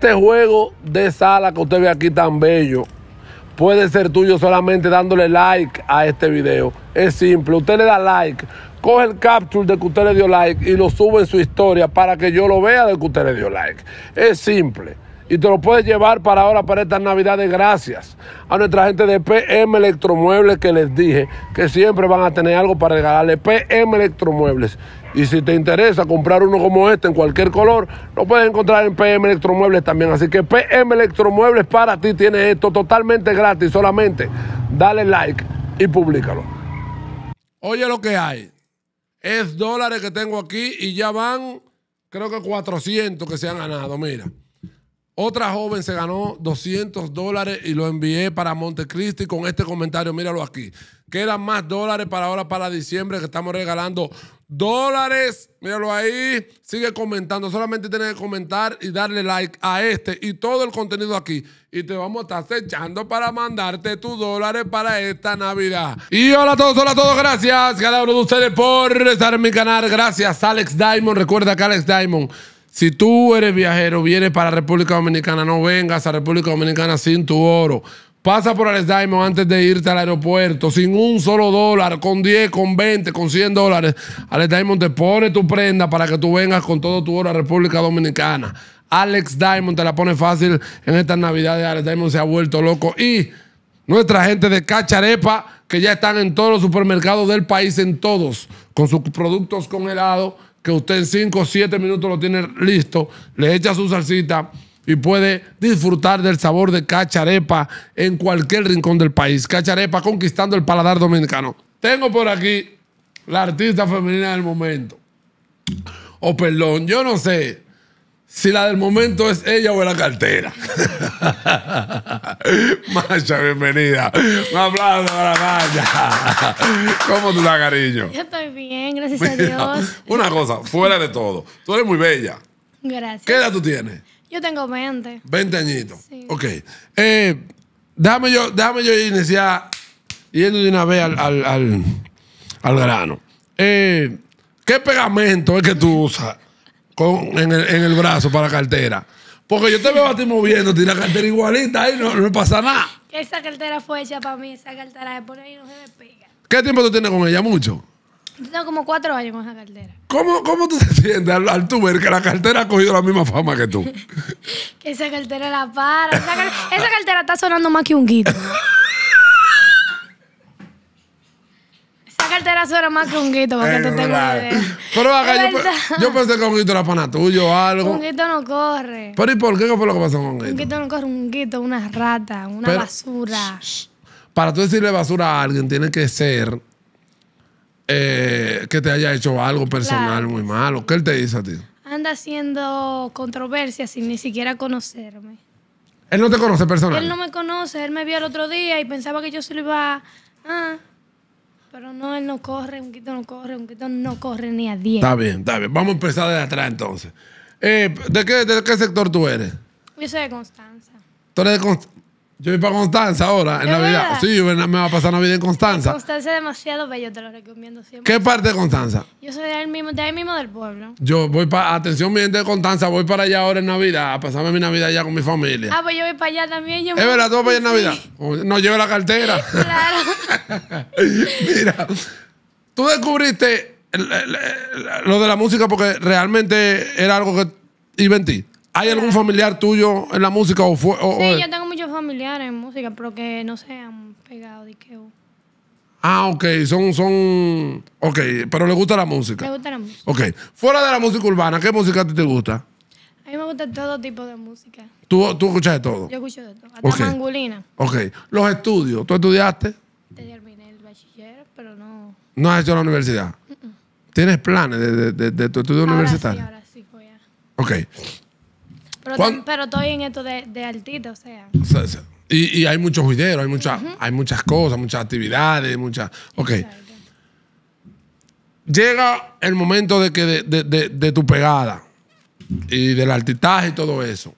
Este juego de sala que usted ve aquí tan bello puede ser tuyo solamente dándole like a este video. Es simple, usted le da like, coge el capture de que usted le dio like y lo sube en su historia para que yo lo vea de que usted le dio like. Es simple. Y te lo puedes llevar para ahora, para estas navidades, gracias a nuestra gente de PM Electromuebles que les dije que siempre van a tener algo para regalarle. PM Electromuebles. Y si te interesa comprar uno como este en cualquier color, lo puedes encontrar en PM Electromuebles también. Así que PM Electromuebles para ti tiene esto totalmente gratis. Solamente dale like y públicalo. Oye lo que hay. Es dólares que tengo aquí y ya van, creo que 400 que se han ganado. Mira. Otra joven se ganó 200 dólares y lo envié para Montecristi con este comentario. Míralo aquí. Quedan más dólares para ahora, para diciembre, que estamos regalando dólares. Míralo ahí. Sigue comentando. Solamente tienes que comentar y darle like a este y todo el contenido aquí. Y te vamos a estar echando para mandarte tus dólares para esta Navidad. Y hola a todos, hola a todos. Gracias cada uno de ustedes por estar en mi canal. Gracias, Alex Diamond. Recuerda que Alex Diamond si tú eres viajero, vienes para República Dominicana, no vengas a República Dominicana sin tu oro. Pasa por Alex Diamond antes de irte al aeropuerto, sin un solo dólar, con 10, con 20, con 100 dólares. Alex Diamond te pone tu prenda para que tú vengas con todo tu oro a República Dominicana. Alex Diamond te la pone fácil en estas navidades. Alex Diamond se ha vuelto loco. Y nuestra gente de Cacharepa, que ya están en todos los supermercados del país, en todos, con sus productos congelados que usted en 5 o 7 minutos lo tiene listo, le echa su salsita y puede disfrutar del sabor de cacharepa en cualquier rincón del país. Cacharepa conquistando el paladar dominicano. Tengo por aquí la artista femenina del momento. O perdón, yo no sé si la del momento es ella o la cartera. Macha, bienvenida. Un aplauso para Macha. ¿Cómo tú estás, cariño? Yo estoy bien, gracias a Dios. Una cosa, fuera de todo, tú eres muy bella. Gracias. ¿Qué edad tú tienes? Yo tengo 20. 20 añitos. Sí. Ok. Eh, déjame, yo, yo iniciar yendo de una vez al, al, al, grano. Eh, ¿Qué pegamento es que tú usas? con, en, el, en el brazo para cartera. Porque yo te veo a ti moviéndote la cartera igualita y no, no pasa nada. Esa cartera fue hecha para mí, esa cartera de ahí y no se me pega. ¿Qué tiempo tú tienes con ella? ¿Mucho? Yo tengo como cuatro años con esa cartera. ¿Cómo, cómo tú te sientes al, al ver que la cartera ha cogido la misma fama que tú? que esa cartera la para. Esa, esa cartera está sonando más que un guito. era más que un guito, para que tú te Pero yo, pensé que un guito era pana tuyo o algo. Un guito no corre. ¿Pero y por qué? ¿Qué fue lo que pasó con un guito? Un guito no corre, un guito, una rata, una basura. Para tú decirle basura a alguien, tiene que ser eh, que te haya hecho algo personal muy malo. ¿Qué él te dice a ti? Anda haciendo controversia sin ni siquiera conocerme. Él no te conoce personal. Él no me conoce, él me vio el otro día y pensaba que yo se lo iba a... Ah, pero no, él no corre, un quito no corre, un quito no corre ni a 10. Está bien, está bien. Vamos a empezar de atrás entonces. Eh, ¿de, qué, ¿De qué sector tú eres? Yo soy de Constanza. ¿Tú eres de Constanza? Yo voy para Constanza ahora, en Navidad. Sí, yo me va a pasar Navidad en Constanza. Constanza es demasiado bello, te lo recomiendo siempre. ¿Qué parte de Constanza? Yo soy mismo, de ahí mismo del pueblo. Yo voy para, atención mi gente de Constanza, voy para allá ahora en Navidad, a pasarme mi Navidad allá con mi familia. Ah, pues yo voy para allá también. ¿Es verdad? ¿Tú vas para allá en Navidad? Oh, no, llevo la cartera. claro. Mira, tú descubriste lo de la música porque realmente era algo que ti. ¿Hay algún familiar tuyo en la música? O fue, sí, yo tengo muchos familiares en música, pero que no sean pegados de que... Uh. Ah, ok, son, son, ok, pero le gusta la música. Le gusta la música. Ok, fuera de la música urbana, ¿qué música a ti te gusta? A mí me gusta todo tipo de música. ¿Tú, tú escuchas de todo? Yo escucho de todo, hasta mangulina. Ok, los estudios, ¿tú estudiaste? Te Terminé el bachiller, pero no... ¿No has hecho la universidad? ¿Tienes planes de, de, de, tu estudio ahora universitario? Sí, ahora sí, voy a... Ok. Pero, estoy en esto de, artista, o sea. Y, hay muchos videos, hay, muchas hay muchas cosas, muchas actividades, muchas... Ok. Llega el momento de que de, tu pegada y del artistaje y todo eso.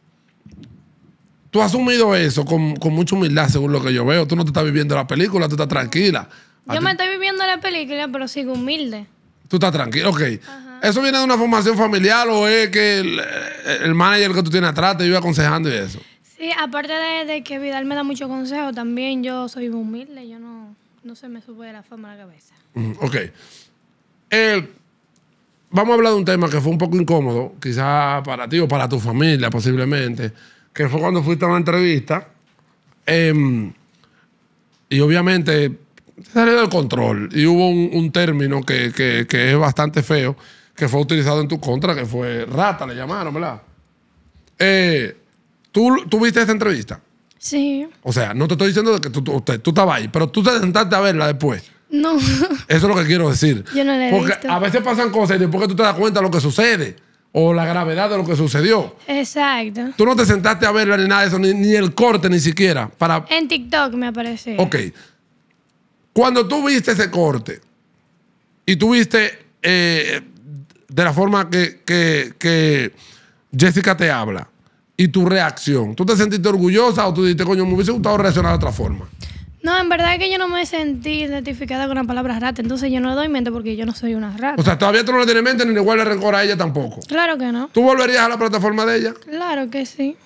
Tú has asumido eso con, mucha humildad, según lo que yo veo. Tú no te estás viviendo la película, tú estás tranquila. Yo me estoy viviendo la película, pero sigo humilde. Tú estás tranquila, ok. ¿Eso viene de una formación familiar o es que el, manager que tú tienes atrás te iba aconsejando y eso? Sí, aparte de, que Vidal me da mucho consejo, también yo soy humilde, yo no, se me sube de la fama a la cabeza. ok. vamos a hablar de un tema que fue un poco incómodo, quizás para ti o para tu familia posiblemente, que fue cuando fuiste a una entrevista. Em, y obviamente salió del control y hubo un, término que es bastante feo que fue utilizado en tu contra, que fue rata, le llamaron, ¿verdad? Eh, ¿tú, ¿Tú viste esta entrevista? Sí. O sea, no te estoy diciendo que tú, estabas ahí, pero tú te sentaste a verla después. No. Eso es lo que quiero decir. Yo no la he Porque a veces pasan cosas y después que tú te das cuenta de lo que sucede o la gravedad de lo que sucedió. Exacto. Tú no te sentaste a verla ni nada de eso, ni, el corte ni siquiera. Para... En TikTok me apareció. Ok. Cuando tú viste ese corte y tuviste eh, de la forma que, Jessica te habla y tu reacción? ¿Tú te sentiste orgullosa o tú dijiste, coño, me hubiese gustado reaccionar de otra forma? No, en verdad es que yo no me sentí identificada con las palabras rata, entonces yo no le doy mente porque yo no soy una rata. O sea, todavía tú no le tienes mente ni le guardas rencor a ella tampoco. Claro que no. ¿Tú volverías a la plataforma de ella? Claro que sí.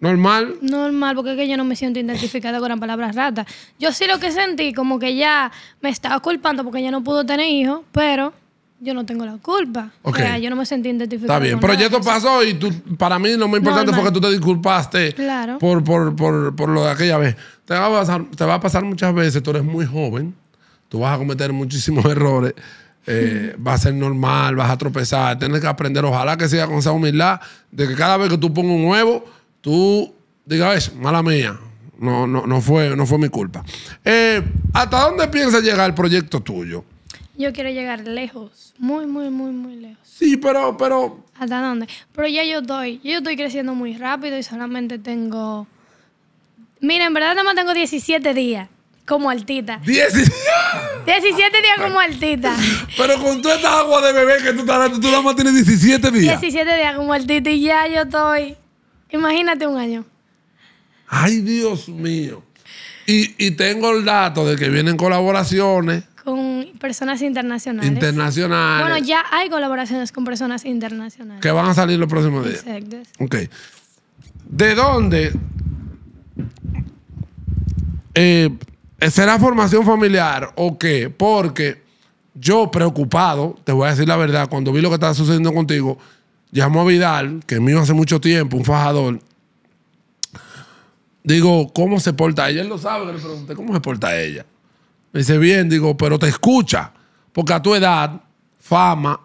¿Normal? Normal, porque es que yo no me siento identificada con las palabras rata. Yo sí lo que sentí, como que ya me estaba culpando porque ella no pudo tener hijos, pero yo no tengo la culpa. O sea, yo no me sentí identificado. Está bien, pero ya pasó y tú, para mí lo más importante fue porque tú te disculpaste por, lo de aquella vez. Te va, a pasar, te va a pasar muchas veces, tú eres muy joven, tú vas a cometer muchísimos errores, eh, va a ser normal, vas a tropezar, tienes que aprender, ojalá que siga con esa humildad, de que cada vez que tú pongas un huevo, tú digas, mala mía, no, no, no, fue, no fue mi culpa. Eh, ¿Hasta dónde piensa llegar el proyecto tuyo? Yo quiero llegar lejos, muy, muy, muy, muy lejos. Sí, pero, pero... ¿Hasta dónde? Pero ya yo estoy, yo estoy creciendo muy rápido y solamente tengo... Mira, en verdad nada más tengo 17 días como altita. 17 días como altita. Pero con toda esta agua de bebé que tú estás dando, tú nada más tienes 17 días. 17 días como altita y ya yo estoy. Imagínate un año. Ay, Dios mío. Y, y tengo el dato de que vienen colaboraciones personas internacionales. Internacionales. Bueno, ya hay colaboraciones con personas internacionales. Que van a salir los próximos días. Exacto. Ok. ¿De dónde? Eh, ¿Será formación familiar o qué? Porque yo preocupado, te voy a decir la verdad, cuando vi lo que estaba sucediendo contigo, llamó a Vidal, que es mío hace mucho tiempo, un fajador. Digo, ¿cómo se porta ella? Él lo sabe, le pregunté, ¿cómo se porta ella? Me dice, bien, digo, pero te escucha. Porque a tu edad, fama,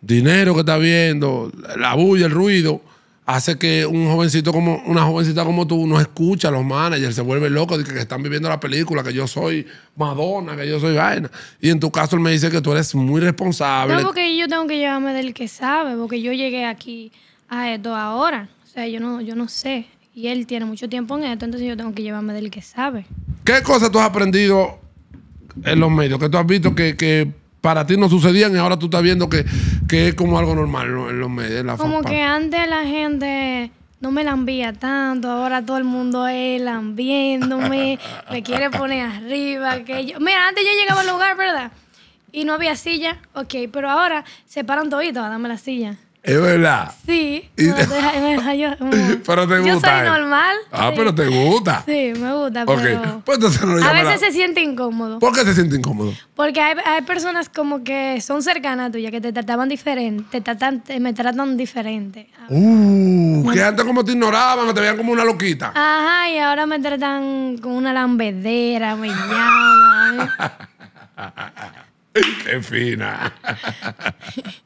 dinero que está viendo, la bulla, el ruido, hace que un jovencito como, una jovencita como tú no escucha a los managers, se vuelve loco, de que están viviendo la película, que yo soy Madonna, que yo soy vaina. Y en tu caso él me dice que tú eres muy responsable. No, porque yo tengo que llevarme del que sabe, porque yo llegué aquí a esto ahora. O sea, yo no, yo no sé. Y él tiene mucho tiempo en esto, entonces yo tengo que llevarme del que sabe. ¿Qué cosas tú has aprendido en los medios, que tú has visto que, para ti no sucedían y ahora tú estás viendo que, que es como algo normal en los medios. como que antes la gente no me la envía tanto, ahora todo el mundo es lambiéndome, me quiere poner arriba. Que yo... Mira, antes yo llegaba al lugar, ¿verdad? Y no había silla, ok, pero ahora se paran toditos a darme la silla. Es verdad. Sí. Mm. pero te gusta. Yo soy normal. Ah, pero te gusta. Sí, me gusta. Pero... Pues a veces se siente incómodo. ¿Por qué se siente incómodo? Porque hay, hay personas como que son cercanas a tuya, que te trataban diferente, te me tratan diferente. Uh, que antes como te ignoraban, que te veían como una loquita. Ajá, y ahora me tratan como una lambedera, me llaman. qué fina.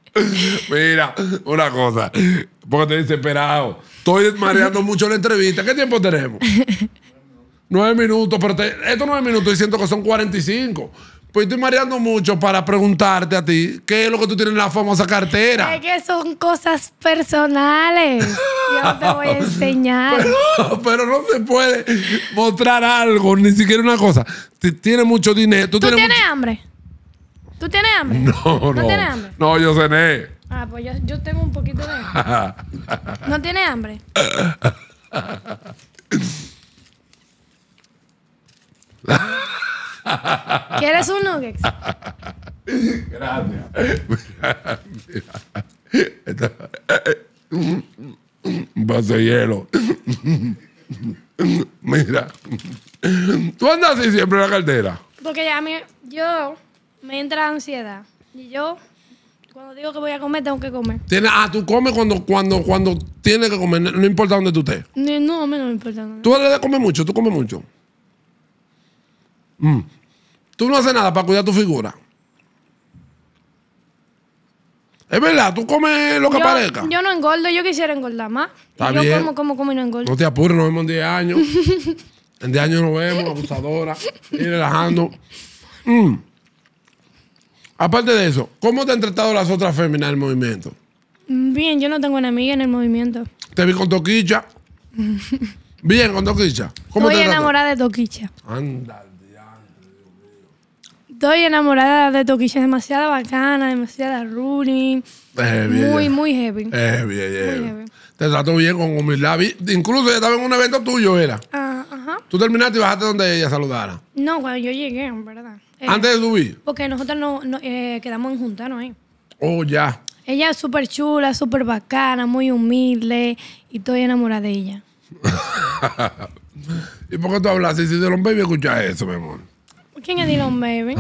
Mira, una cosa. Porque te estoy desesperado. Estoy mareando mucho la entrevista. ¿Qué tiempo tenemos? nueve minutos, pero estos nueve minutos y siento que son 45. Pues estoy mareando mucho para preguntarte a ti qué es lo que tú tienes en la famosa cartera. Es que son cosas personales. Yo te voy a enseñar. Pero, no se puede mostrar algo, ni siquiera una cosa. Tienes mucho dinero. ¿Tú, ¿Tú tienes, hambre? ¿Tú tienes hambre? No, no. ¿No tienes hambre? No, yo cené. Ah, pues yo, yo tengo un poquito de hambre. ¿No tienes hambre? ¿Quieres un nuggets? Gracias. Un vaso de hielo. Mira. ¿Tú andas así siempre en la caldera? Porque ya me... yo me entra ansiedad. Y yo, cuando digo que voy a comer, tengo que comer. ah, tú comes cuando, cuando, cuando tienes que comer, no, importa dónde tú estés. No, a mí no me importa. nada. Tú le comer mucho, tú comes mucho. Mm. Tú no haces nada para cuidar tu figura. Es verdad, tú comes lo que parezca. yo no engordo, yo quisiera engordar más. Está yo como, como, como y no engordo. No te apures, nos vemos en 10 años. en 10 años nos vemos, abusadora, y relajando. Mm. Aparte de eso, ¿cómo te han tratado las otras féminas del movimiento? Bien, yo no tengo enemiga en el movimiento. Te vi con Toquicha. Bien, con Toquicha. ¿Cómo Estoy enamorada de Toquicha. Anda, Estoy enamorada de Toquicha, demasiado bacana, demasiada bien. Muy, muy heavy. Es bien, heavy. Te trató bien con humildad. Incluso ella estaba en un evento tuyo, era. Ah, ajá. Tú terminaste y bajaste donde ella saludara. No, cuando yo llegué, en verdad. Eh, ¿Antes de subir? Porque nosotros no, eh, quedamos en juntarnos ahí. Eh. Oh, ya. Ella es súper chula, súper bacana, muy humilde y estoy enamorada de ella. ¿Y por qué tú hablas así? Si Dylan Baby escuchas eso, mi amor. ¿Quién es Dylan Baby?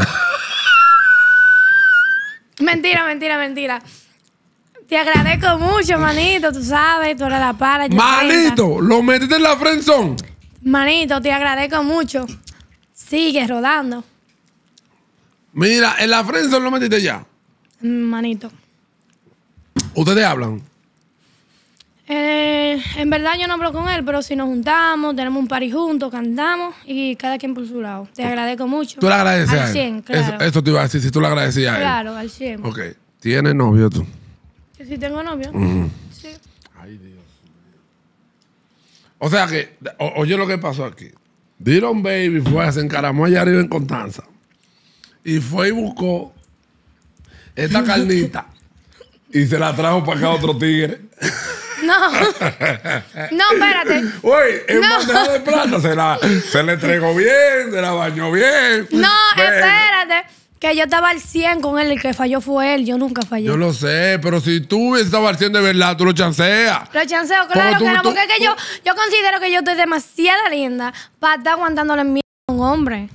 mentira, mentira, mentira. Te agradezco mucho, manito, tú sabes, tú eres la para. Manito, lo metiste en la frenzón. Manito, te agradezco mucho. Sigue rodando. Mira, en la friendzone lo metiste ya. Mm, manito. ¿Ustedes hablan? Eh, en verdad yo no hablo con él, pero si nos juntamos, tenemos un party juntos, cantamos y cada quien por su lado. Te agradezco mucho. ¿Tú le agradeces al a él? 100, claro. Eso, te iba a decir, si tú le agradecías a él. Claro, al 100. Ok. ¿Tienes novio tú? Que si tengo novio. Sí. Ay, Dios O sea que, oye lo que pasó aquí. Dieron Baby fue, a encaramó allá arriba en Constanza y fue y buscó esta carnita y se la trajo para acá otro tigre. No. No, espérate. Oye, en bandeja de plata se, la, se le entregó bien, se la bañó bien. No, espérate. Que yo estaba al 100 con él, el que falló fue él, yo nunca fallé. Yo lo sé, pero si tú estabas al 100 de verdad, tú lo chanceas. Lo chanceo, claro que no, porque es que yo, considero que yo estoy demasiada linda para estar aguantándole miedo a un hombre.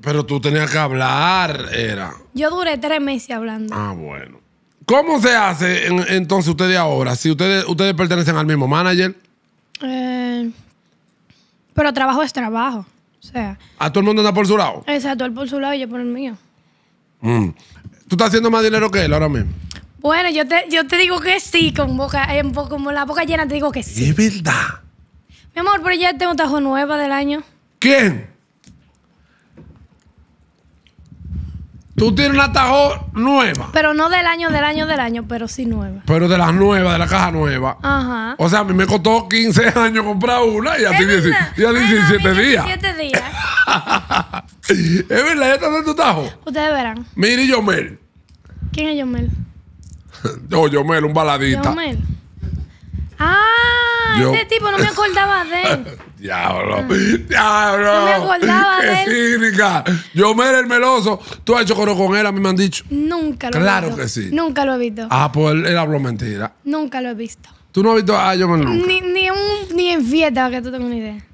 Pero tú tenías que hablar, era. Yo duré tres meses hablando. Ah, bueno. ¿Cómo se hace entonces ustedes ahora? Si ustedes, ustedes pertenecen al mismo manager, eh, pero trabajo es trabajo. O sea, a todo el mundo anda por su lado. exacto, él por su lado y yo por el mío. Mm. ¿Tú estás haciendo más dinero que él ahora mismo? Bueno, yo te, yo te digo que sí, con boca, eh, como la boca llena te digo que sí. Es verdad. Mi amor, pero ya tengo tajo nueva del año. ¿Quién? Tú tienes una Tajo nueva. Pero no del año, del año, del año, pero sí nueva. Pero de las nuevas, de la caja nueva. Ajá. O sea, a mí me costó 15 años comprar una y a ti 17 días. 17 días. es verdad, esta no es tu Tajo. Ustedes verán. Mire, Yomel. ¿Quién es Yomel? oh, Yomel, un baladita. Yomel. Ah, este tipo no me acordaba de él. Diablo, ah. diablo. me acordaba de él. me Yo el meloso. ¿Tú has hecho coro con él? A mí me han dicho. Nunca lo he visto. Claro que sí. Nunca lo he visto. Ah, pues él, habló mentira. Nunca lo he visto. ¿Tú no has visto a yo nunca? Ni, ni, ni en fiesta, que tú tengas una idea.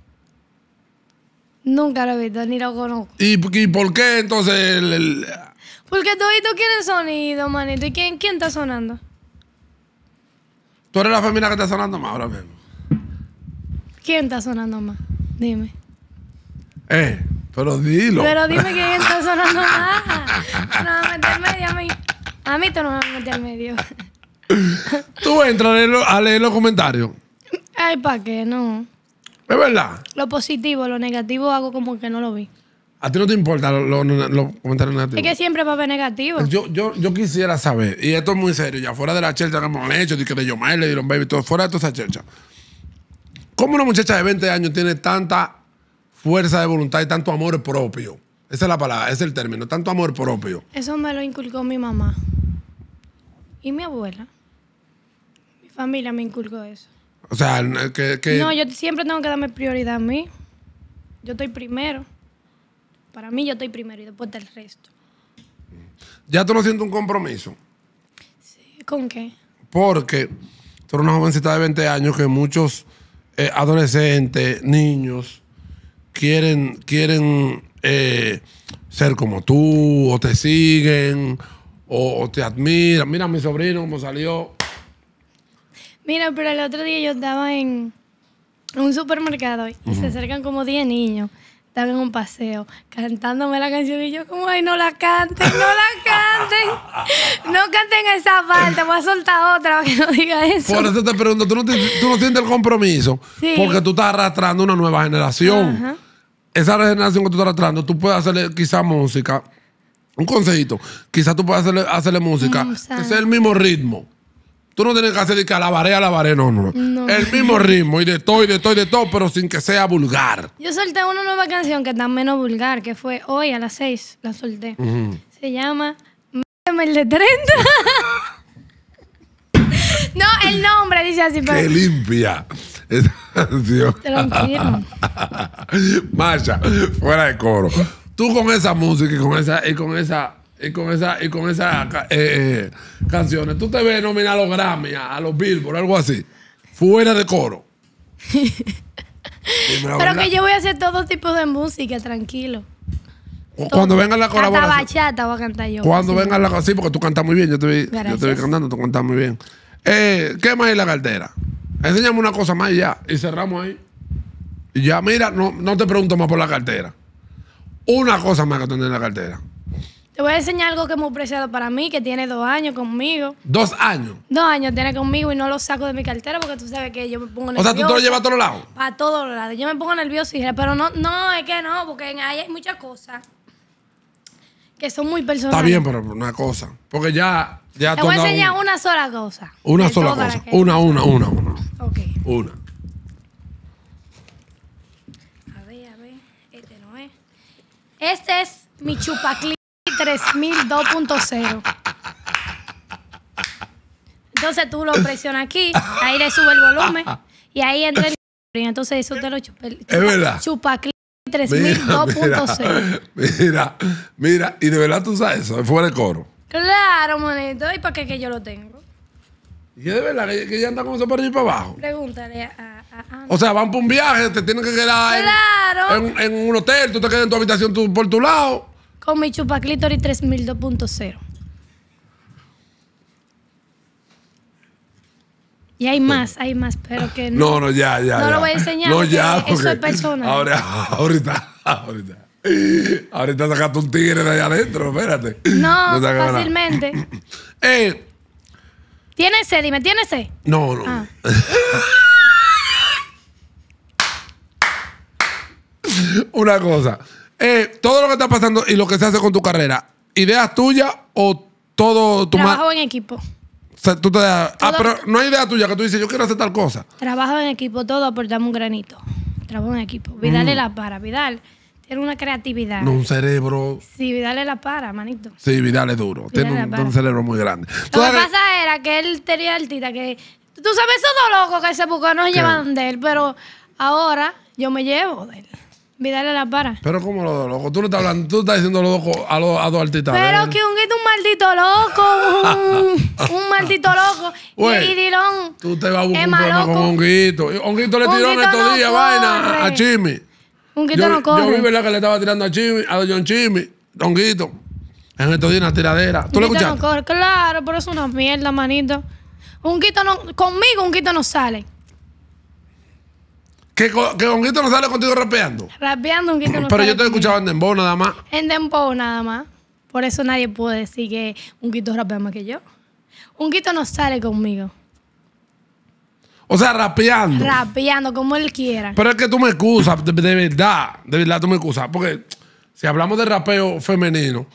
Nunca lo he visto, ni lo conozco. ¿Y, por qué entonces? El, el... Porque tú quieren sonido, manito. ¿Y quién, quién está sonando? Tú eres la femina que está sonando más ahora mismo. ¿Quién está sonando más? Dime. Eh, pero dilo. Pero dime quién está sonando más. No, me meter medio a mí. A mí tú no me vas a meter medio. tú entras a leer, los comentarios. Ay, ¿para qué? No. Es verdad. Lo positivo, lo negativo hago como que no lo vi. ¿A ti no te importa los comentarios negativos? Es que siempre va a haber negativo. Yo, yo, yo quisiera saber, y esto es muy serio, ya fuera de la chelcha que hemos hecho, de que de mal, le dieron baby, todo, fuera de toda esa chelcha. ¿Cómo una muchacha de 20 años tiene tanta fuerza de voluntad y tanto amor propio? Esa es la palabra, ese es el término, tanto amor propio. Eso me lo inculcó mi mamá y mi abuela. Mi familia me inculcó eso. O sea, que, No, yo siempre tengo que darme prioridad a mí. Yo estoy primero. Para mí yo estoy primero y después del resto. ¿Ya tú no sientes un compromiso? Sí. ¿Con qué? Porque tú eres una jovencita de 20 años que muchos eh, adolescentes, niños, quieren, quieren eh, ser como tú, o te siguen, o, te admiran. Mira mi sobrino cómo salió. Mira, pero el otro día yo estaba en un supermercado y se acercan como 10 niños están en un paseo cantándome la canción y yo como, ay, no la canten, no la canten, no canten esa parte, voy a soltar otra para que no diga eso. Por eso te pregunto, tú no, sientes el compromiso porque tú estás arrastrando una nueva generación. Esa generación que tú estás arrastrando, tú puedes hacerle quizá música, un consejito, quizá tú puedes hacerle, hacerle música, que sea el mismo ritmo Tú no tienes que hacer de que alabaré, alabaré, no, no, no. El mismo ritmo y de todo, y de todo, y de todo, pero sin que sea vulgar. Yo solté una nueva canción que está menos vulgar, que fue hoy a las seis, la solté. Se llama el de 30. no, el nombre dice así. Pero... ¡Qué limpia! Esa canción. Tranquilo. Masha, fuera de coro. Tú con esa música y con esa, y con esa y con esas y con eh, eh, canciones. Tú te ves nominar a los Grammy, a, los Billboard, algo así. Fuera de coro. Pero que yo voy a hacer todo tipo de música, tranquilo. Cuando venga la bachata voy a cantar yo. Cuando venga la así porque tú cantas muy bien. Yo te te cantando, tú cantas muy bien. Eh, ¿Qué más en la cartera? Enséñame una cosa más y ya. Y cerramos ahí. Y ya, mira, no, te pregunto más por la cartera. Una cosa más que tú en la cartera. Te voy a enseñar algo que es muy preciado para mí, que tiene dos años conmigo. ¿Dos años? Dos años tiene conmigo y no lo saco de mi cartera porque tú sabes que yo me pongo nervioso. O sea, tú te lo llevas a todos lados. Para todos lados. Yo me pongo nervioso y pero no, no, es que no, porque ahí hay muchas cosas que son muy personales. Está bien, pero una cosa. Porque ya. ya te voy a enseñar una. sola cosa. Una sola cosa. Una, una, una, una. Ok. Una. A ver, a ver. Este no es. Este es mi chupaclí. 3000 Entonces tú lo presionas aquí, ahí le sube el volumen y ahí entra el. Entonces eso te lo chupa. es verdad. Chupa 3000 3002.0 Mira, mira, y de verdad tú sabes eso, fuera de coro. Claro, monito. ¿Y para qué que yo lo tengo? ¿Y es de verdad que ella anda con eso para allí para abajo? Pregúntale a, O sea, van para un viaje, te tienen que quedar en, en, un hotel, tú te quedas en tu habitación tú, por tu lado con mi chupaclítoris 3000 2.0. Y hay más, hay más, pero que no. No, no, ya, ya. No lo voy a enseñar. No, ya. Eso es personal. Ahora, ahorita, ahorita. Ahorita sacaste un tigre de allá adentro, espérate. No, fácilmente. Eh. ¿Tiene sed? Dime, ¿tienes sed? No, no. Ah. Una cosa. Eh, todo lo que está pasando y lo que se hace con tu carrera, ¿ideas tuyas o todo tu Trabajo en equipo. Ah, pero no hay idea tuya que tú dices, yo quiero hacer tal cosa. Trabajo en equipo, todo aportamos un granito. Trabajo en equipo. Vidal mm. es la para. Vidal tiene una creatividad. un cerebro. Sí, Vidal es la para, manito. Sí, Vidal es duro. Tiene un, cerebro muy grande. Lo que pasa era que él tenía altita que... Tú sabes esos dos locos que se buscó no se llevan de él, pero ahora yo me llevo de él. Vidal a las varas. Pero como lo loco, tú no estás hablando, tú estás diciendo loco a los a dos artistas. Pero ¿eh? que un Es un maldito loco, un, maldito loco. y Dilón. Tú te vas a buscar un guito con Honguito. Honguito le tiró en estos días vaina a Chimi. guito no corre. Yo vi verdad que le estaba tirando a Chimi, a John Chimi, Honguito. En estos días una tiradera. ¿Tú le escuchaste? No corre, claro, pero es una mierda, manito. Un guito no, conmigo un guito no sale. Que, un guito no sale contigo rapeando. Rapeando Honguito no Pero yo te he escuchado en Dembow nada más. En Dembow nada más. Por eso nadie puede decir que un quito rapea más que yo. Un quito no sale conmigo. O sea, rapeando. Rapeando, como él quiera. Pero es que tú me excusas, de, verdad. De verdad, tú me excusas. Porque si hablamos de rapeo femenino,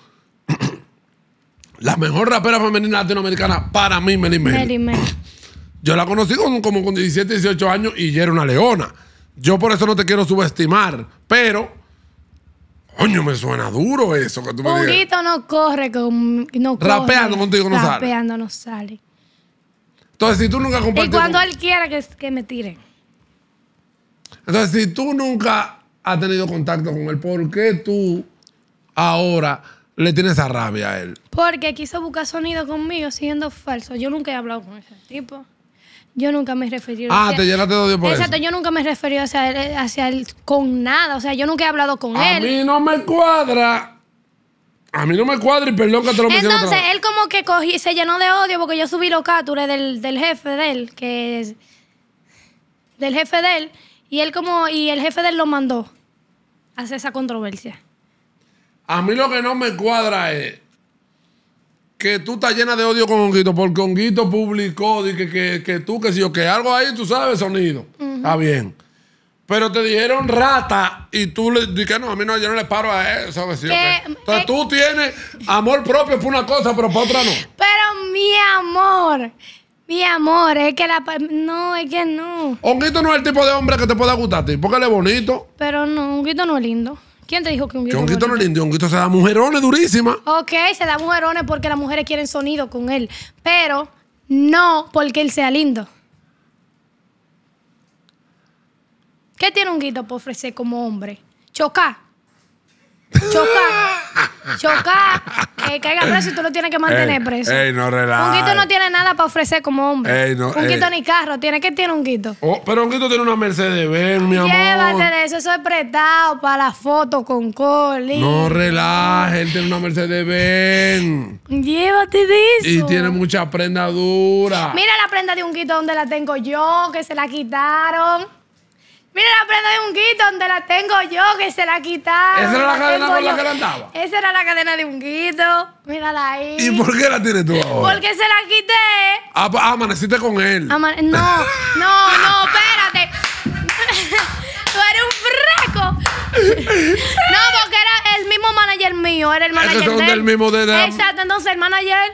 la mejor rapera femenina latinoamericana para mí, Meli Meli. Yo la conocí como con 17, 18 años y era una leona. Yo por eso no te quiero subestimar, pero Coño, me suena duro eso que tú me no corre con. No Rapeando corre, contigo no sale. Rapeando no sale. Entonces, si tú nunca compartiste. Y cuando él quiera que, que, me tire. Entonces, si tú nunca has tenido contacto con él, ¿por qué tú ahora le tienes esa rabia a él? Porque quiso buscar sonido conmigo siendo falso. Yo nunca he hablado con ese tipo. Yo nunca me he referido. Ah, te llenaste de odio por Exacto, yo nunca me he referido eh, hacia él, con nada. O sea, yo nunca he hablado con él. A mí no me cuadra. A mí no me cuadra y perdón que te lo Entonces, él como que cogí, se llenó de odio porque yo subí los del, jefe de él, que es. del jefe de él. Y él como. y el jefe de él lo mandó a hacer esa controversia. A mí lo que no me cuadra es que tú estás llena de odio con Honguito, porque Honguito publicó que, que, tú, que si yo, que algo ahí, tú sabes, sonido. Está bien. Pero te dijeron rata y tú le dijiste, no, a mí no, yo no le paro a eso. ¿sabes? Entonces eh, tú tienes amor propio por una cosa, pero por otra no. Pero mi amor, mi amor, es que la... No, es que no. Honguito no es el tipo de hombre que te pueda gustar a ti, porque él es bonito. Pero no, Honguito no es lindo. ¿Quién te dijo que un guito? un guito no es lindo, un guito se da mujerones durísima. Ok, se da mujerones porque las mujeres quieren sonido con él. Pero no porque él sea lindo. ¿Qué tiene un guito para ofrecer como hombre? Chocar. Choca, choca Que caiga preso y tú lo tienes que mantener preso. Ey, no relaja. guito no tiene nada para ofrecer como hombre. Ey, no, ni carro. Tiene que tiene un Oh, pero guito tiene una Mercedes Benz, mi amor. Llévate de eso. Eso es prestado para la foto con Coli. No relaja. Él tiene una Mercedes Benz. Llévate de eso. Y tiene mucha prenda dura. Mira la prenda de un guito donde la tengo yo, que se la quitaron. Mira la prenda de un guito donde la tengo yo, que se la quitaron. ¿Esa era la, cadena con la que la andaba? Esa era la cadena de un guito. Mírala ahí. ¿Y por qué la tienes tú ahora? Porque se la quité. Ah, pues, ah amaneciste con él. no, no, no, espérate. tú eres un freco. no, porque era el mismo manager mío, era el manager Esos son el mismo de... Exacto, entonces el manager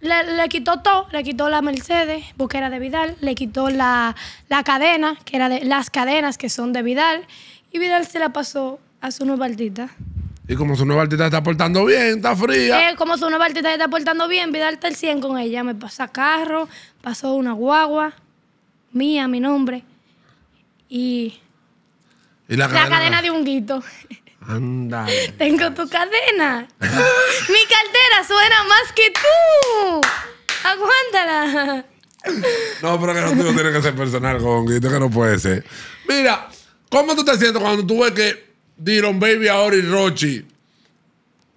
le, quitó todo, le quitó la Mercedes, porque era de Vidal, le quitó la, cadena, que era de las cadenas que son de Vidal, y Vidal se la pasó a su nueva artista. Y como su nueva artista está portando bien, está fría. Eh, como su nueva artista está portando bien, Vidal está el 100 con ella. Me pasa carro, pasó una guagua, mía, mi nombre, y, la, cadena? cadena de un guito. Anda. Tengo tu cadena. Mi cartera suena más que tú. Aguántala. No, pero que no tiene que ser personal, que no puede ser. Mira, ¿cómo tú te sientes cuando tú ves que Dylan Baby ahora y Rochi?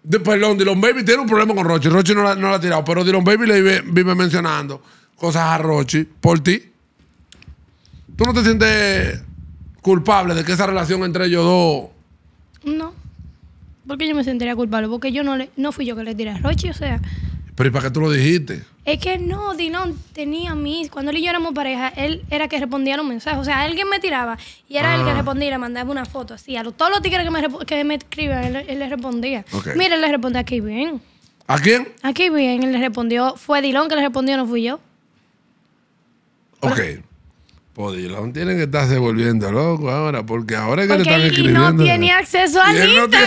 De, perdón, Dylan Baby tiene un problema con Rochi. Rochi no la, ha tirado, pero Dylan Baby le vive, vive mencionando cosas a Rochi por ti. ¿Tú no te sientes culpable de que esa relación entre ellos dos no. Porque yo me sentiría culpable, porque yo no no fui yo que le tiré a Rochi, o sea. Pero ¿y para qué tú lo dijiste? Es que no, Dilon tenía mí... Cuando él y yo éramos pareja, él era que respondía los mensajes. O sea, alguien me tiraba y era él que ah. respondía y le mandaba una foto así. A todos los tigres que me, que escribían, él, le respondía. Mira, él le respondía aquí bien. ¿A quién? Aquí bien, él le respondió. Fue Dilón que le respondió, no fui yo. Ok. Podilón tiene que estarse volviendo loco ahora, porque ahora es que le están escribiendo. Porque no tiene acceso a Instagram.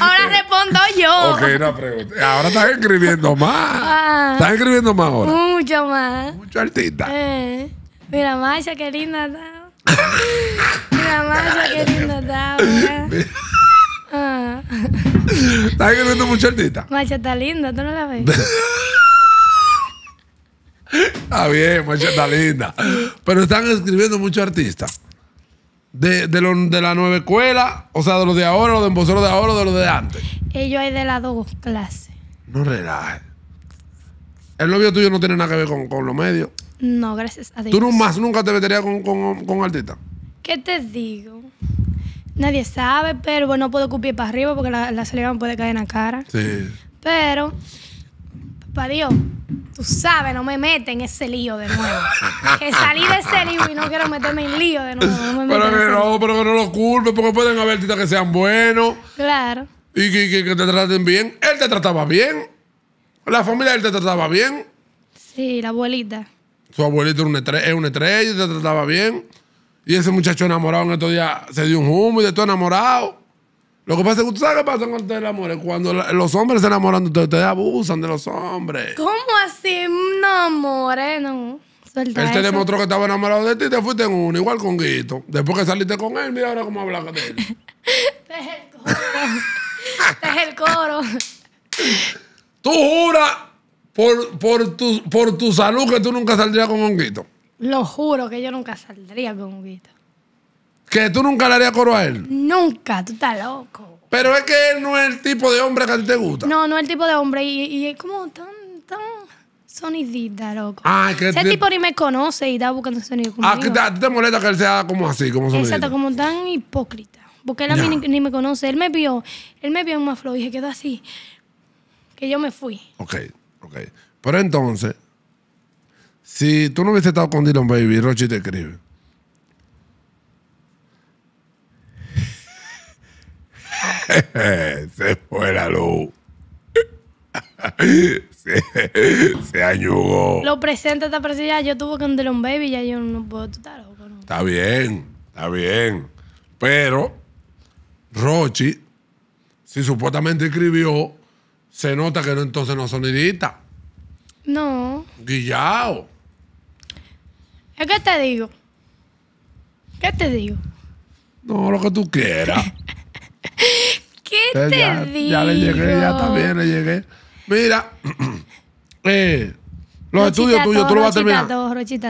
ahora respondo yo. Ok, no pregunta. Ahora estás escribiendo más. Ah. estás escribiendo más ahora. Mucho más. Mucho artista. Eh, mira, Masha, qué linda está. mira, Masha, qué linda está. ah. ¿Estás escribiendo mucho artista? Masha está linda, tú no la ves. Está ah, bien, bien, pues, está linda. Pero están escribiendo muchos artistas. De, de, de, la nueva escuela, o sea, de los de ahora, los de los de ahora, de los de antes. Ellos eh, hay de las dos clases. No relajes. El novio tuyo no tiene nada que ver con, con los medios. No, gracias a Dios. ¿Tú no más nunca te meterías con, con, con artistas? ¿Qué te digo? Nadie sabe, pero no puedo cupir para arriba porque la, la saliva me puede caer en la cara. Sí. Pero Dios, tú sabes, no me mete en ese lío de nuevo. que salí de ese lío y no quiero meterme en lío de nuevo. pero que no, pero que no lo culpes, porque pueden haber titas que sean buenos. Claro. Y que, te traten bien. Él te trataba bien. La familia de él te trataba bien. Sí, la abuelita. Su abuelita es un estrella, estrella y te trataba bien. Y ese muchacho enamorado en estos días se dio un humo y de todo enamorado. Lo que pasa es que tú sabes qué pasa con ustedes, amor. Cuando los hombres se enamoran de ustedes, ustedes abusan de los hombres. ¿Cómo así? No, amor, Suelta él te demostró que estaba enamorado de ti y te fuiste en uno, igual con Guito. Después que saliste con él, mira ahora cómo hablas de él. este es el coro. este es el coro. tú juras por, por, tu, por tu salud que tú nunca saldrías con Guito? Lo juro que yo nunca saldría con Guito. ¿Que tú nunca le harías coro a él? Nunca, tú estás loco. Pero es que él no es el tipo de hombre que a ti te gusta. No, no es el tipo de hombre. Y, y es como tan, tan sonidita, loco. Ah, Ese tipo ni me conoce y está buscando sonido conmigo. Ah, que te, te molesta que él sea como así, como sonidita. Exacto, como tan hipócrita. Porque él a mí ni, ni, me conoce. Él me vio, él me vio en una flor y se quedó así. Que yo me fui. Ok, ok. Pero entonces, si tú no hubieses estado con Dylan Baby, Rochi te escribe. se fue la luz. se, se Lo presente esta parecido Yo tuve que andar un baby ya yo no puedo estar loco. Está bien, está bien. Pero Rochi, si supuestamente escribió, se nota que no entonces no sonidita. No. Guillao. ¿Qué te digo? ¿Qué te digo? No, lo que tú quieras. te ya, ya le llegué, ya también le llegué. Mira, eh, los estudios tuyos, tú lo vas a terminar.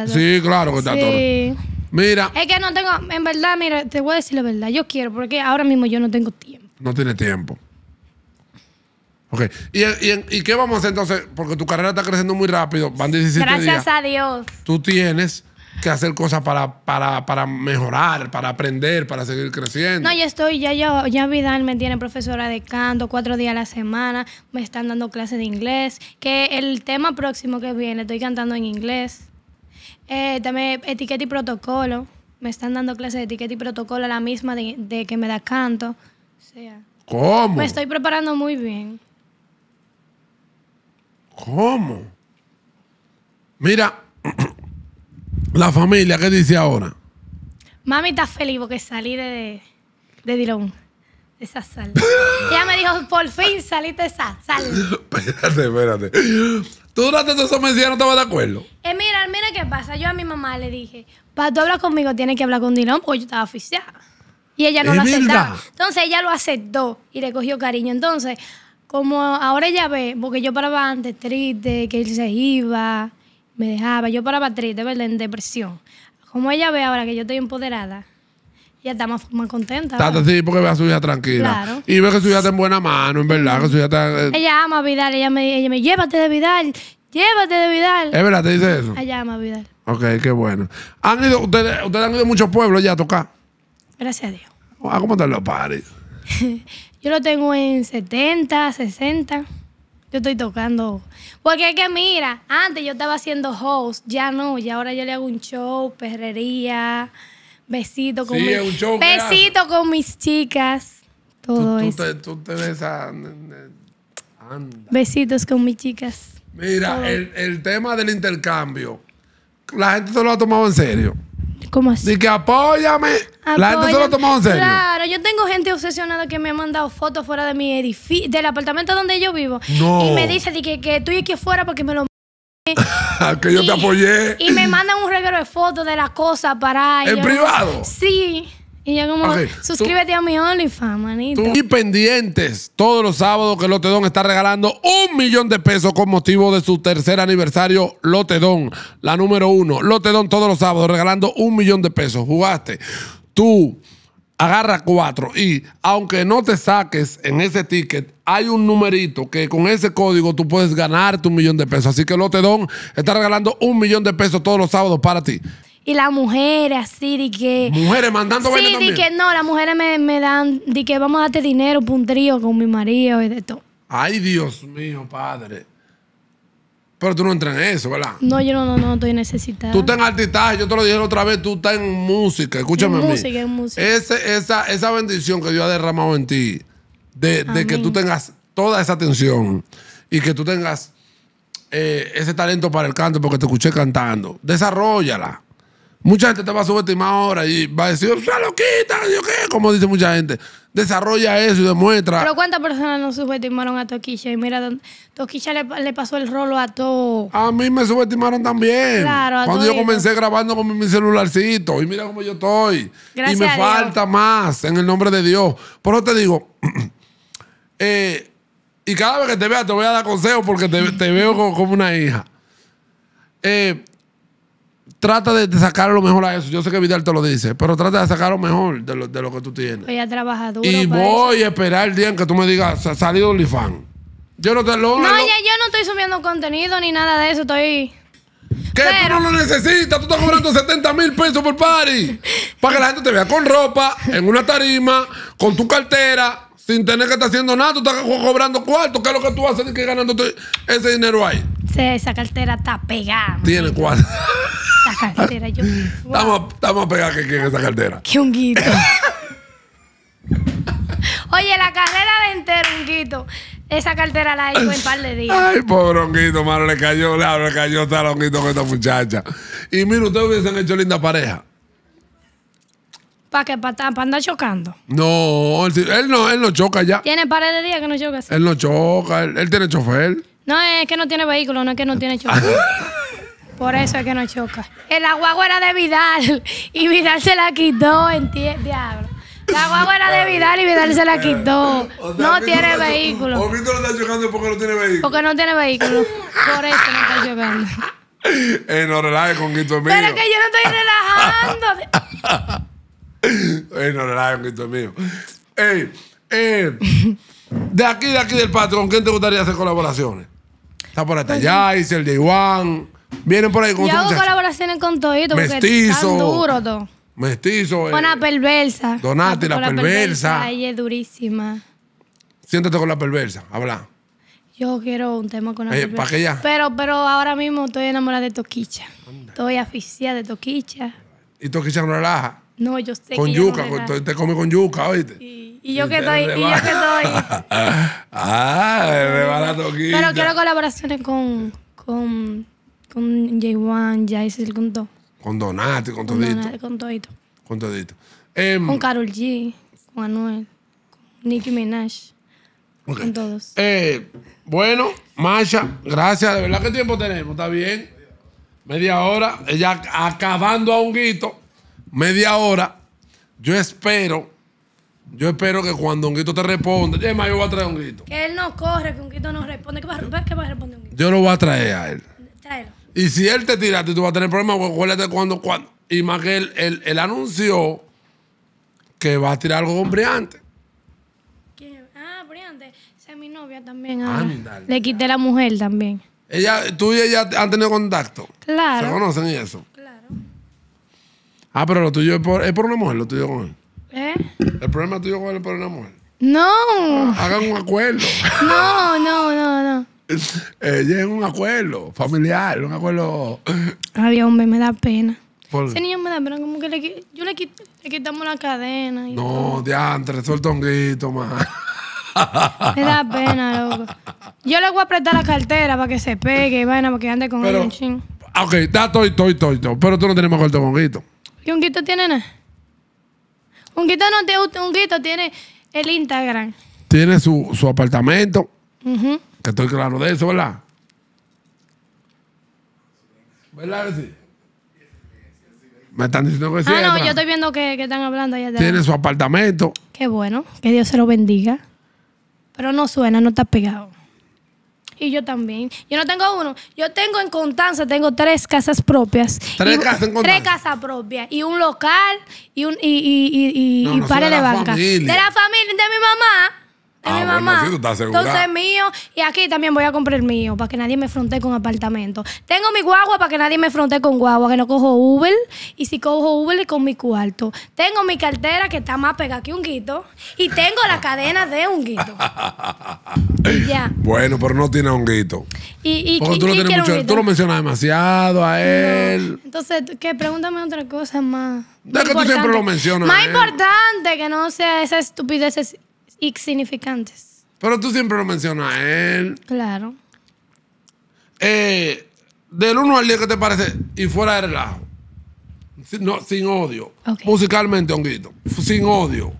Sí, claro que está todo. Mira. Es que no tengo, en verdad, mira, te voy a decir la verdad. Yo quiero, porque ahora mismo yo no tengo tiempo. No tiene tiempo. Ok. ¿Y, y, qué vamos a hacer entonces? Porque tu carrera está creciendo muy rápido. Van 17 días. Gracias a Dios. Tú tienes que hacer cosas para, mejorar, para aprender, para seguir creciendo. No, ya estoy, ya, ya, ya Vidal me tiene profesora de canto cuatro días a la semana, me están dando clases de inglés, que el tema próximo que viene estoy cantando en inglés. Eh, también etiqueta y protocolo, me están dando clases de etiqueta y protocolo, la misma de, que me da canto. ¿Cómo? Me estoy preparando muy bien. ¿Cómo? Mira, la familia, ¿qué dice ahora? Mami está feliz porque salí de, de Dilón. De esa sala. Ella me dijo, por fin saliste de esa sal. espérate, espérate. Tú durante todos esos meses no estabas de acuerdo. Eh, mira, mira qué pasa. Yo a mi mamá le dije, para tú hablar conmigo tienes que hablar con Dilón porque yo estaba oficial Y ella no lo aceptaba. Entonces ella lo aceptó y le cogió cariño. Entonces, como ahora ella ve, porque yo paraba antes triste, que él se iba, me dejaba, yo paraba triste, ¿verdad? En depresión. Como ella ve ahora que yo estoy empoderada, ella está más, contenta. Está así porque ve a su hija tranquila. Claro. Y ve que su hija está en buena mano, en verdad, que su hija está... Eh. Ella ama a Vidal, ella me, ella me llévate de Vidal, llévate de Vidal. Es verdad, te dice eso. Ella ama a Vidal, Ok, qué bueno. Han ido, ustedes, ustedes han ido a muchos pueblos ya a tocar. gracias a Dios. Ah, ¿Cómo están los pares? Yo lo tengo en 70, 60. Yo estoy tocando. Porque es que mira, antes yo estaba haciendo host, ya no, y ahora yo le hago un show, perrería, besito con, con mis chicas. Todo eso. Besitos con mis chicas. Mira, el, el, tema del intercambio, la gente se lo ha tomado en serio. ¿Cómo así? Dice que apóyame. La gente lo Claro, yo tengo gente obsesionada que me ha mandado fotos fuera de mi edificio, del apartamento donde yo vivo. Y me dice que, que estoy aquí fuera porque me lo que yo te apoyé. Y me mandan un regalo de fotos de las cosas para. ¿En privado? Sí. Y yo como, suscríbete a mi OnlyFans, manito. Y pendientes, todos los sábados que Lotedón está regalando un millón de pesos con motivo de su tercer aniversario Lotedón, la número uno. Lotedón todos los sábados regalando un millón de pesos. Jugaste. Tú agarras cuatro y aunque no te saques en ese ticket, hay un numerito que con ese código tú puedes ganar tu millón de pesos. Así que Lotedón está regalando un millón de pesos todos los sábados para ti y las mujeres así, de que. Mujeres mandando sí, también. Sí, que no, las mujeres me, dan, de que vamos a darte dinero, puntrío con mi marido y de todo. Ay, Dios mío, padre. Pero tú no entras en eso, ¿verdad? No, yo no, no, no estoy necesitada. Tú estás en yo te lo dije la otra vez, tú estás en música, escúchame en música, en música. esa, bendición que Dios ha derramado en ti, de, que tú tengas toda esa atención y que tú tengas eh, ese talento para el canto, porque te escuché cantando, desarrollala. Mucha gente te va a subestimar ahora y va a decir, sea, lo quita! qué? Como dice mucha gente. Desarrolla eso y demuestra. Pero ¿cuántas personas no subestimaron a Toquilla? Y mira, Toquilla le, pasó el rolo a todo. A mí me subestimaron también. Claro, Cuando yo comencé grabando con mi celularcito. Y mira cómo yo estoy. Gracias y me falta más en el nombre de Dios. Por eso te digo, eh, y cada vez que te vea te voy a dar consejos porque te, veo como, como una hija. Eh, trata de, sacar lo mejor a eso. Yo sé que Vidal te lo dice, pero trata de sacar lo mejor de lo, de lo que tú tienes. Ella a duro. Y voy a esperar el día en que tú me digas, salido de OnlyFans. Yo no te lo. No, yo no estoy subiendo contenido ni nada de eso, estoy. ¿Qué? Tú no lo necesitas. Tú estás cobrando 70 mil pesos por party. Para que la gente te vea con ropa, en una tarima, con tu cartera, sin tener que estar haciendo nada, tú estás cobrando cuarto. ¿Qué es lo que tú haces que ganando, ese dinero ahí? Sí, esa cartera está pegada. Tiene cuarto. La cartera, yo. Estamos, a pegar que, que esa cartera. Qué honguito. Oye, la carrera de entero, honguito. Esa cartera la hizo en par de días. Ay, pobre honguito, mano, le cayó, le cayó tal honguito con esta muchacha. Y mira, ustedes hubiesen hecho linda pareja. ¿Para qué? andar chocando? No él, no, él no choca ya. Tiene pares de días que no choca. Él no choca, él, tiene chofer. No, es que no tiene vehículo, no es que no tiene chofer. Por eso es que no choca. El guagua era de Vidal y Vidal se la quitó, entiende, diablo. La guagua era de Vidal y Vidal se la quitó. no tiene vehículo. O qué no está chocando porque no tiene vehículo. Porque no tiene vehículo. Por eso no está chocando. Eh, no relaje con Guito mío. Pero que yo no estoy relajando bueno, mío. de aquí, de aquí del patrón, ¿quién te gustaría hacer colaboraciones? Está por allá, dice el de Iván Vienen por ahí con Yo hago colaboraciones con todito, porque duro todo. Mestizo. Eh. Con la perversa. Donate, la, perversa. Ay, es durísima. Siéntate con la perversa, habla. Yo quiero un tema con la perversa. ya? Pero, pero ahora mismo estoy enamorada de Toquicha. Estoy asfixiada de Toquicha. ¿Y Toquicha no relaja? No, yo sé con yuca, te come con yuca, ¿oíste? Y, yo, que estoy, y yo que estoy, ah, ah, Pero quiero colaboraciones con, con, con J1, Jay con todo. Con Donati, con, Todito. con Todito. Con Todito. Em, con Carol G, con Anuel, con Nicki Minaj. Con todos. Eh, bueno, Masha, gracias. De verdad, ¿qué tiempo tenemos? ¿Está bien? Media hora. Ella acabando a un guito media hora, yo espero, yo espero que cuando Honguito te responda, yo voy a traer a Honguito. Que él no corre, que Honguito no responde. ¿Qué va, a, qué va a responder Honguito? Yo lo voy a traer a él. Tráelo. Y si él te tira, tú vas a tener problemas, cuando, cuando. Y más que él, él, él anunció que va a tirar algo con Briante. ¿Quién? Ah, Briante. Esa es mi novia también. Ah, Le quité la mujer también. Ella, tú y ella han tenido contacto. Claro. Se conocen y eso. Ah, pero lo tuyo es por, es por una mujer, lo tuyo con él. ¿Eh? El problema tuyo con él es por una mujer. No. hagan un acuerdo. No, no, no, no. Eh, es un acuerdo familiar, un acuerdo. Ay, hombre, me da pena. Ese niño me da pena, como que le, yo le, quit, le quitamos la cadena. Y no, diantre, suelta un grito más. Me da pena, loco. Yo le voy a apretar la cartera para que se pegue y vaina, para que ande con él un ching. Ah, ok, da, estoy, estoy, estoy, Pero tú no tenemos corto el ¿Y un guito tiene Un guito no tiene, un guito. tiene el Instagram. Tiene su, apartamento. Que estoy claro de eso, ¿verdad? ¿Verdad Me están diciendo que sí. Ah, no, yo estoy viendo que, que están hablando allá Tiene su apartamento. Qué bueno, que Dios se lo bendiga. Pero no suena, no está pegado. Y yo también. Yo no tengo uno. Yo tengo en Constanza, tengo tres casas propias. ¿Tres casas Tres casas propias. Y un local y un y, y, y, y, pares de, banca. De la familia, de mi mamá Ah, mi mamá. Entonces mío. Y aquí también voy a comprar mío para que nadie me fronte con apartamento. Tengo mi guagua para que nadie me fronte con guagua, que no cojo Uber. Y si cojo Uber, con mi cuarto. Tengo mi cartera que está más pegada que un guito. Y tengo la cadena de un guito. ya. Bueno, pero no tiene un guito. Y, tú, lo mencionas demasiado a él. Entonces, ¿qué? Pregúntame otra cosa más. Es que tú siempre lo mencionas. Más importante que no sea esa estupidez significantes. Pero tú siempre lo mencionas a él. Claro. Eh, del 1 al 10, que te parece? Y fuera de relajo. Sin, odio. Musicalmente, Honguito. Sin odio.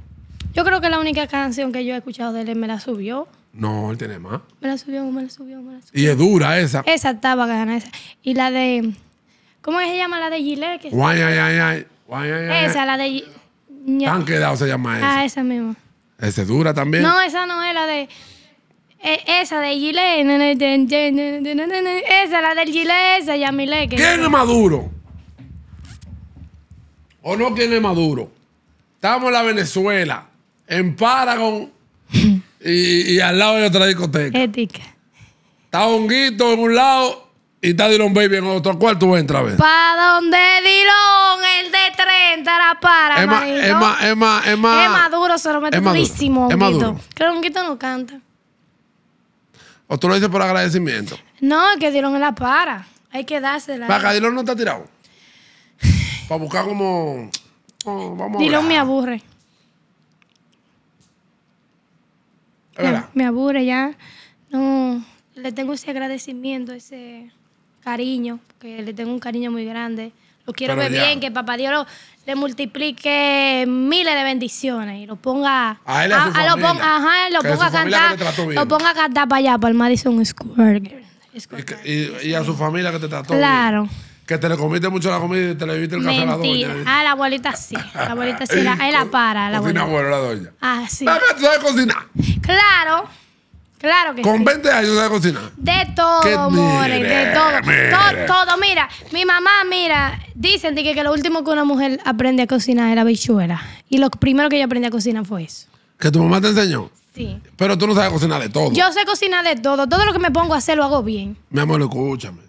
Yo creo que la única canción que yo he escuchado de él me la subió. No, él tiene más. Me la subió, me la subió, me la subió. Y es dura esa. Esa estaba, esa. Y la de. ¿Cómo se llama la de Gile? guay, Esa, la de. Han quedado se llama esa. Ah, esa misma. Esa dura también. No, esa no es la de. E, esa de Gile. Esa, la del Gile, esa, Yamile. ¿Quién es Maduro? ¿O no quién es Maduro? Estamos en la Venezuela, en Paragon y, al lado de otra discoteca. Ética. Está Honguito en un lado y está Dilon Baby en otro. cuarto tú entrar a ver? ¿Para dónde Dilon? El de 30 la para. Es más, es más, es más. Es más duro, se lo mete durísimo. Es más duro. Creo que Honguito no canta. ¿O tú lo dices por agradecimiento? No, es que Dilon es la para. Hay que dársela. Para que Dilon no está tirado. Para buscar como. Oh, vamos me aburre. Me, me aburre ya. No, le tengo ese agradecimiento, ese cariño, que le tengo un cariño muy grande. Lo quiero ver bien, que papá Dios lo, le multiplique miles de bendiciones y lo ponga a él, a, a, a lo ponga, ajá, lo ponga a cantar, lo ponga a cantar para allá, para el Madison Square Garden. Y, a su familia que te trató Claro. Que te le comiste mucho la comida y te le viste el café Mentira. a la Ah, la abuelita sí. La abuelita sí, la, él la para. La cocina abuela, la doña. Ah, sí. ¿Sabes cocinar? Claro. Claro que Con 20 años sabes cocinar? De todo, amores, de todo. todo. mira. Mi mamá, mira, dicen que, que lo último que una mujer aprende a cocinar era bichuela. Y lo primero que yo aprendí a cocinar fue eso. ¿Que tu mamá te enseñó? Sí. Pero tú no sabes cocinar de todo. Yo sé cocinar de todo. Todo lo que me pongo a hacer lo hago bien. Mi amor, escúchame.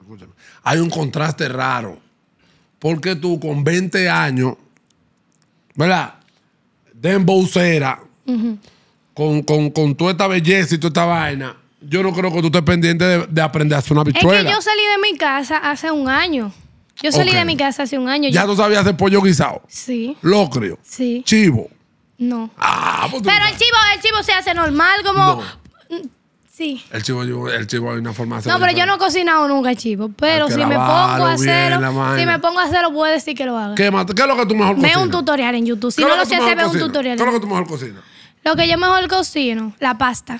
escúchame. Hay un contraste raro. Porque tú con 20 años, ¿verdad? De embocera, con, con, con toda esta belleza y toda esta vaina, yo no creo que tú estés pendiente de, aprender a hacer una bichuela. Es que yo salí de mi casa hace un año. Yo salí de mi casa hace un año. Ya tú sabías hacer pollo guisado, Sí, ¿Lo creo. sí. chivo. No. Ah, pues Pero el chivo, el chivo se hace normal, como. Sí. el chivo, el chivo hay una forma de hacer No, pero yo no he cocinado nunca chivo. Pero si me pongo a hacerlo, si me pongo a hacerlo, puedo decir que lo haga. ¿Qué, qué es lo que tú mejor cocinas? Ve un tutorial en YouTube. Si no lo sé ve un tutorial. ¿Qué es lo que tú mejor cocinas? Lo que yo mejor cocino, la pasta.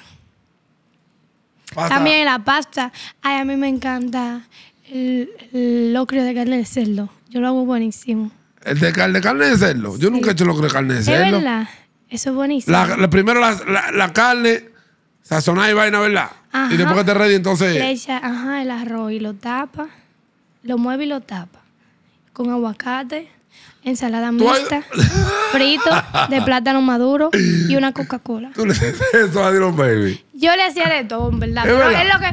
También la pasta. Ay, a mí me encanta el, locrio de carne de cerdo. Yo lo hago buenísimo. ¿El de carne, carne de cerdo? Yo nunca he hecho locrio de carne de cerdo. Es verdad. Eso es buenísimo. La, primero la, la, carne, sazonada y vaina, ¿verdad? Y después que te ready, entonces... echa, ajá, el arroz y lo tapa. Lo mueve y lo tapa. Con aguacate ensalada mixta, frito, de plátano maduro y una Coca-Cola. ¿Tú le eso a Dylan Baby? Yo le hacía de todo, en verdad. ¿Es lo que.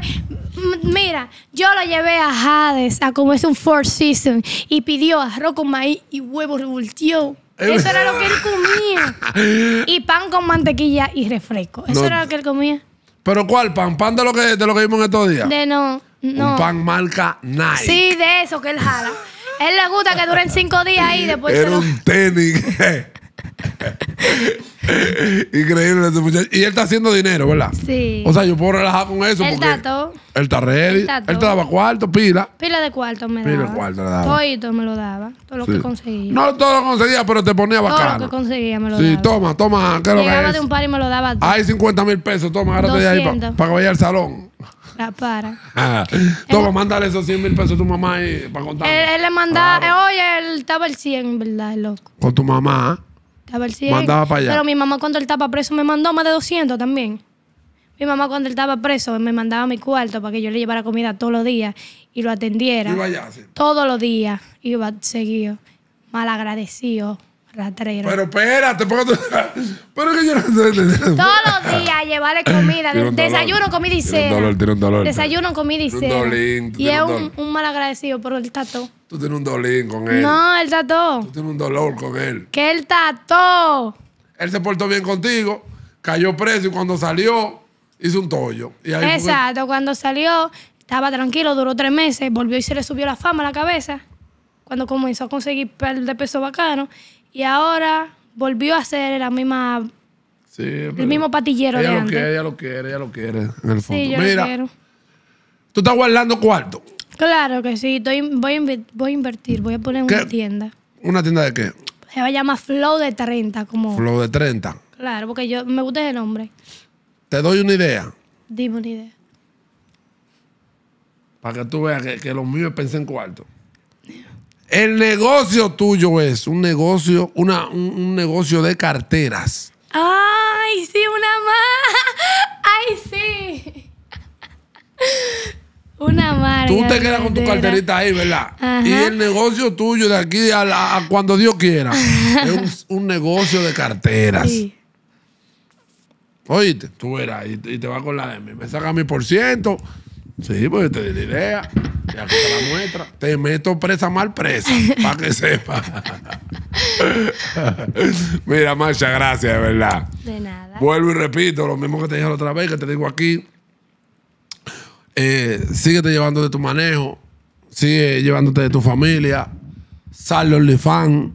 Mira, yo lo llevé a Hades a es un Four Seasons y pidió arroz con maíz y huevos revoltió. Eso era lo que él comía. Y pan con mantequilla y refresco. Eso era lo que él comía. ¿Pero cuál pan? ¿Pan de lo que, de lo que vimos en estos días? De no, no. Un pan marca Nike. Sí, de eso que él jala. Él le gusta que duren cinco días ahí después. se lo... un tenis. Increíble este Y él está haciendo dinero, ¿verdad? Sí. O sea, yo puedo relajar con eso. El dato. El Él está ready. Él, te daba cuarto, pila. Pila de cuarto me daba. Pila de cuarto le daba. Todo me lo daba. Todo lo que conseguía. No todo lo conseguía, pero te ponía bacano. Todo lo que conseguía me lo daba. Sí, toma, toma. Llegaba lo que de un par y me lo daba todo. Hay 50 mil pesos, toma, agárrate de ahí para que vaya al salón. La para. Toma, mándale esos 100 mil pesos a tu mamá para contar. Él, le mandaba, hoy oye, él estaba el 100, ¿verdad? loco. Con tu mamá. ¿ah? Estaba el 100. Mandaba para allá. Pero mi mamá cuando él estaba preso me mandó más de 200 también. Mi mamá cuando él estaba preso me mandaba a mi cuarto para que yo le llevara comida todos los días y lo atendiera. Iba allá, Todos los días iba seguido. Malagradecido. Pero espérate, porque Pero que yo no Todos los días llevarle comida. Desayuno, comida y cena. Dolor, tiene un dolor. Desayuno, comida y cena. y es un, un mal agradecido, Por él tató. Tú tienes un dolín con él. No, él tató. Tú tienes un dolor con él. Que él tató. Él se portó bien contigo, cayó preso y cuando salió hizo un tollo. Exacto, cuando salió estaba tranquilo, duró tres meses, volvió y se le subió la fama a la cabeza cuando comenzó a conseguir de peso bacano y ahora volvió a ser la misma. el mismo patillero de antes. Lo quiere, ya lo quiere, ya lo quiere, en el fondo. Mira, ¿tú estás guardando cuarto? Claro que sí. voy, a invertir, voy a poner una tienda. ¿Una tienda de qué? Se va a llamar Flow de 30. Como... Flow de 30. Claro, porque yo me gusta ese nombre. Te doy una idea. Dime una idea. Para que tú veas que, que los míos pensé en cuarto. El negocio tuyo es un negocio, un, negocio de carteras. ¡Ay, sí, una más! ¡Ay, sí! Una más. Tú te quedas con tu carterita ahí, ¿verdad? Y el negocio tuyo de aquí a, cuando Dios quiera es un, negocio de carteras. Sí. Oíste, tú verás, y, te vas con la de mí. Me saca mi por ciento Sí, porque te di idea. Ya que te la muestra. Te meto presa mal presa, para que sepa. Mira, Marcia gracias, de verdad. De nada. Vuelvo y repito lo mismo que te dije la otra vez, que te digo aquí. Eh, síguete llevando de tu manejo, sigue llevándote de tu familia, sal el fan,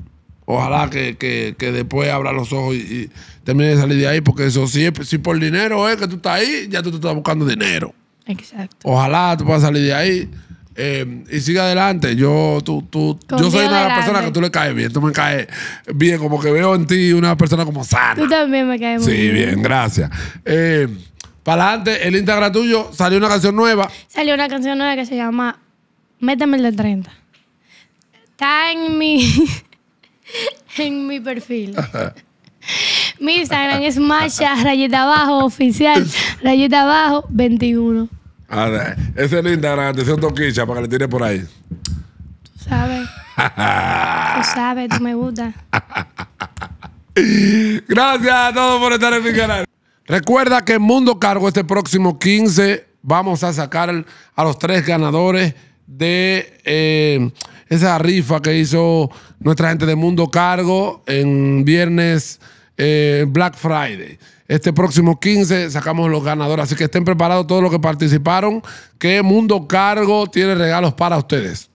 Ojalá que, después abra los ojos y, termine de salir de ahí, porque eso sí, si, si por dinero es eh, que tú estás ahí, ya tú te estás buscando dinero. Exacto. Ojalá tú puedas salir de ahí. Eh, y sigue adelante. Yo, tú, tú, yo soy una de las que tú le caes bien. Tú me caes bien. Como que veo en ti una persona como sana. Tú también me caes muy bien. Sí, bien, gracias. Eh, para adelante, el Instagram tuyo salió una canción nueva. Salió una canción nueva que se llama Méteme el de 30. Está en mi, en mi perfil. mi Instagram es Macha rayeta abajo, oficial, abajo, 21. Ah, ese es el atención toquicha, para que le tire por ahí. Tú sabes. tú sabes, tú me gusta. Gracias a todos por estar en mi canal. Recuerda que en Mundo Cargo este próximo 15 vamos a sacar a los tres ganadores de eh, esa rifa que hizo nuestra gente de Mundo Cargo en viernes eh, Black Friday. Este próximo 15 sacamos los ganadores. Así que estén preparados todos los que participaron, que Mundo Cargo tiene regalos para ustedes.